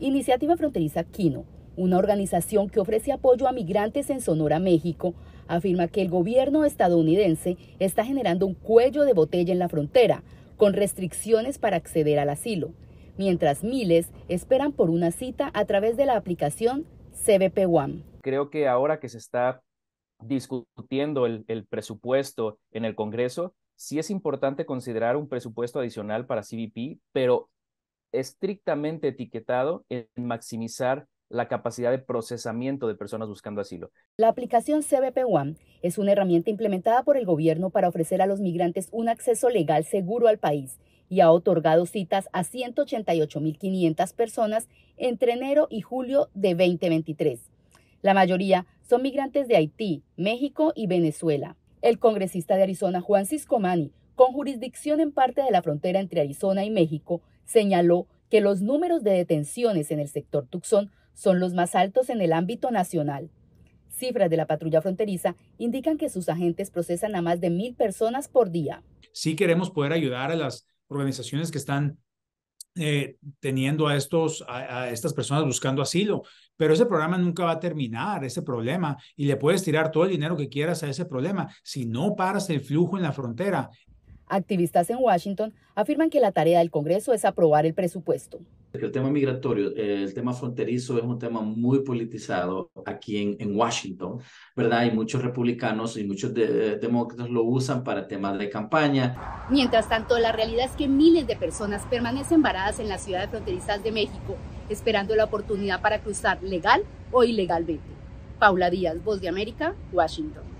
Iniciativa Fronteriza Quino, una organización que ofrece apoyo a migrantes en Sonora, México, afirma que el gobierno estadounidense está generando un cuello de botella en la frontera, con restricciones para acceder al asilo, mientras miles esperan por una cita a través de la aplicación CBP One. Creo que ahora que se está discutiendo el, el presupuesto en el Congreso, sí es importante considerar un presupuesto adicional para CBP, pero estrictamente etiquetado en maximizar la capacidad de procesamiento de personas buscando asilo. La aplicación CBP One es una herramienta implementada por el gobierno para ofrecer a los migrantes un acceso legal seguro al país y ha otorgado citas a 188.500 personas entre enero y julio de 2023. La mayoría son migrantes de Haití, México y Venezuela. El congresista de Arizona, Juan Ciscomani, con jurisdicción en parte de la frontera entre Arizona y México, señaló que los números de detenciones en el sector Tucson son los más altos en el ámbito nacional. Cifras de la patrulla fronteriza indican que sus agentes procesan a más de mil personas por día. Sí queremos poder ayudar a las organizaciones que están eh, teniendo a, estos, a, estas personas buscando asilo, pero ese programa nunca va a terminar, ese problema, y le puedes tirar todo el dinero que quieras a ese problema. Si no paras el flujo en la frontera, Activistas en Washington afirman que la tarea del Congreso es aprobar el presupuesto. El tema migratorio, eh, el tema fronterizo es un tema muy politizado aquí en, Washington, ¿verdad? Y muchos republicanos y muchos demócratas lo usan para temas de campaña. Mientras tanto, la realidad es que miles de personas permanecen varadas en las ciudades fronterizas de México, esperando la oportunidad para cruzar legal o ilegalmente. Paula Díaz, Voz de América, Washington.